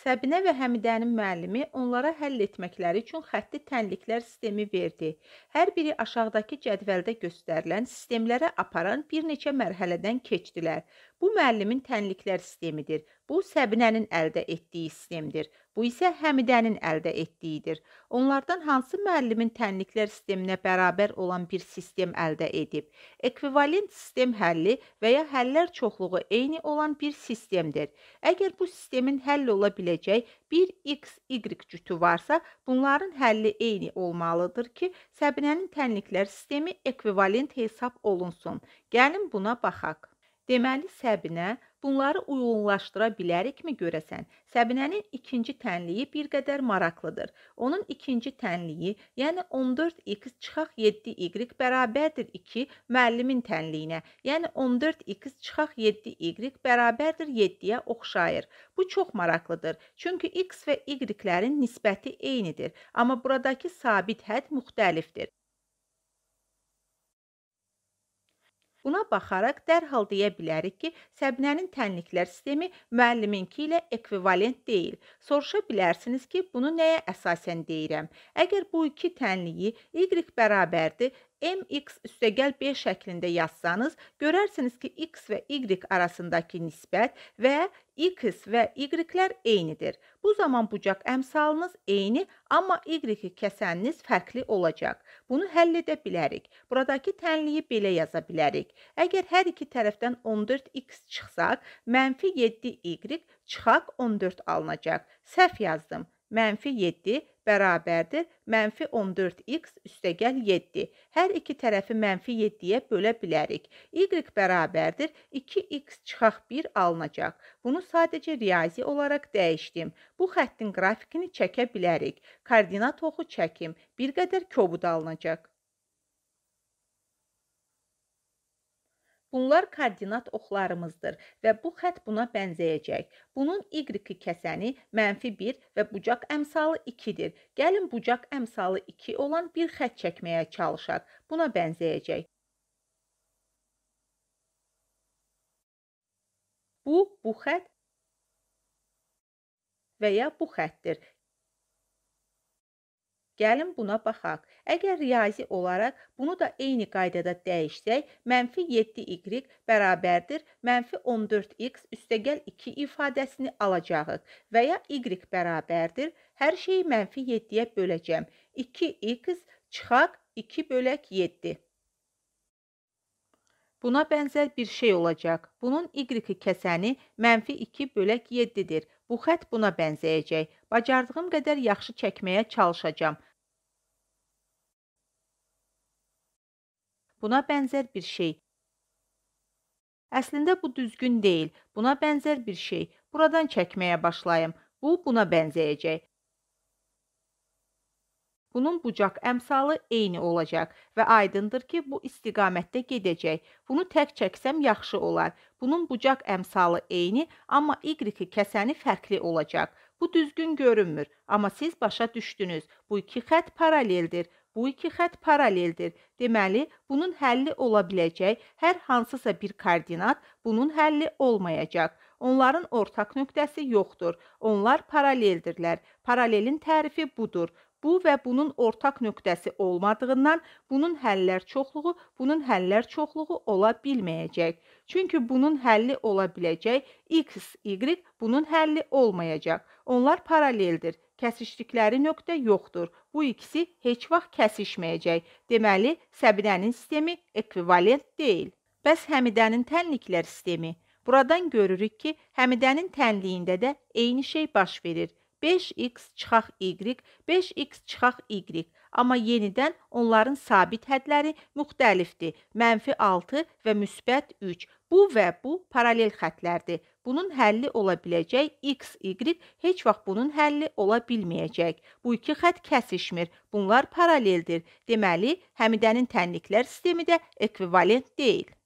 Səbinə və Həmidənin müəllimi onlara həll etməkləri üçün xətti tənliklər sistemi verdi. Hər biri aşağıdakı cədvəldə göstərilən sistemlərə aparan bir neçə mərhələdən keçdilər. Bu müəllimin tənliklər sistemidir. Bu Səbinənin əldə etdiyi sistemdir. Bu isə Həmidənin əldə etdiyidir. Onlardan hansı müəllimin tənliklər sisteminə bərabər olan bir sistem əldə edib? Ekvivalent sistem həlli və ya həllər çoxluğu eyni olan bir sistemdir. Əgər bu sistemin həll ola biləcək bir x, y cütü varsa, bunların həlli eyni olmalıdır ki, Səbinənin tənliklər sistemi ekvivalent hesab olunsun. Gəlin buna baxaq. Deməli Səbinə Bunları uyğunlaşdıra bilərikmi görəsən? Səbinənin ikinci tənliyi bir qədər maraqlıdır. Onun ikinci tənliyi, yəni 14x çıxaq 7y bərabərdir 2 müəllimin tənliyinə. Yəni 14x çıxaq 7y bərabərdir 7-yə oxşayır. Bu çox maraqlıdır. Çünki x və y-lərin nisbəti eynidir, amma buradakı sabit hədd müxtəlifdir. Buna baxaraq dərhal deyə bilərik ki, Səbnənin tənliklər sistemi müəlliminki ilə ekvivalent deyil. Soruşa bilərsiniz ki, bunu nəyə əsasən deyirəm? Əgər bu iki tənliyi y bərabərdir mx üstəgəl b şəklində yazsanız, görərsiniz ki, x və y arasındakı nisbət və x və y-lər eynidir. Bu zaman bucaq əmsalınız eyni, amma y-i kəsəniniz fərqli olacaq. Bunu həll edə bilərik. Buradakı tənliyi belə yaza bilərik. Əgər hər iki tərəfdən 14x çıxsaq, mənfi 7y çıxaq 14 alınacaq. Səhv yazdım. Mənfi 7 bərabərdir. Mənfi 14x üstəgəl 7. Hər iki tərəfi mənfi 7-yə bölə bilərik. Y bərabərdir. 2x çıxaq 1 alınacaq. Bunu sadəcə riyazi olaraq dəyişdim. Bu xəttin qrafikini çəkə bilərik. Koordinat oxu çəkim. Bir qədər kobud alınacaq. Bunlar koordinat oxlarımızdır və bu xətt buna bənzəyəcək. Bunun y kəsəni mənfi 1 və bucaq əmsalı 2-dir. Gəlin bucaq əmsalı 2 olan bir xətt çəkməyə çalışaq. Buna bənzəyəcək. Bu, bu xətt və ya bu xəttdir. Gəlin buna baxaq. Əgər riyazi olaraq bunu da eyni qaydada dəyişsək, mənfi 7y bərabərdir mənfi 14x üstəgəl 2 ifadəsini alacağıq və ya y bərabərdir, hər şeyi mənfi 7-yə böləcəm. 2x çıxaq 2 bölək 7. Buna bənzər bir şey olacaq. Bunun y-i kəsəni mənfi 2 bölək 7-dir. Bu xət buna bənzəyəcək. Bacardığım qədər yaxşı çəkməyə çalışacağım. buna bənzər bir şey. Əslində bu düzgün deyil. Buna bənzər bir şey. Buradan çəkməyə başlayım. Bu buna bənzəyəcək. Bunun bucaq əmsalı eyni olacaq və aydındır ki, bu istiqamətdə gedəcək. Bunu tək çəksəm yaxşı olar. Bunun bucaq əmsalı eyni, amma y-i kəsəni fərqli olacaq. Bu düzgün görünmür, amma siz başa düşdünüz. Bu iki xətt paraleldir bu iki xətt paraleldir. Deməli, bunun həlli ola biləcək hər hansısa bir koordinat bunun həlli olmayacaq. Onların ortaq nöqtəsi yoxdur. Onlar paraleldirlər. Paralelin tərifi budur bu və bunun ortaq nöqtəsi olmadığından bunun həllər çoxluğu, bunun həllər çoxluğu ola bilməyəcək. Çünki bunun həlli ola biləcək x, y bunun həlli olmayacaq. Onlar paraleldir. Kəsişdikləri nöqtə yoxdur. Bu ikisi heç vaxt kəsişməyəcək. Deməli, Səbinənin sistemi ekvivalent deyil. Bəs Həmidənin tənliklər sistemi Buradan görürük ki, Həmidənin tənliyində də eyni şey baş verir. 5x çıxaq y, 5x çıxaq y. Amma yenidən onların sabit hədləri müxtəlifdir. Mənfi 6 və müsbət 3. Bu və bu paralel xətlərdir. Bunun həlli ola biləcək x, y, heç vaxt bunun həlli ola bilməyəcək. Bu iki xətt kəsişmir. Bunlar paraleldir. Deməli, Həmidənin tənliklər sistemi də ekvivalent deyil.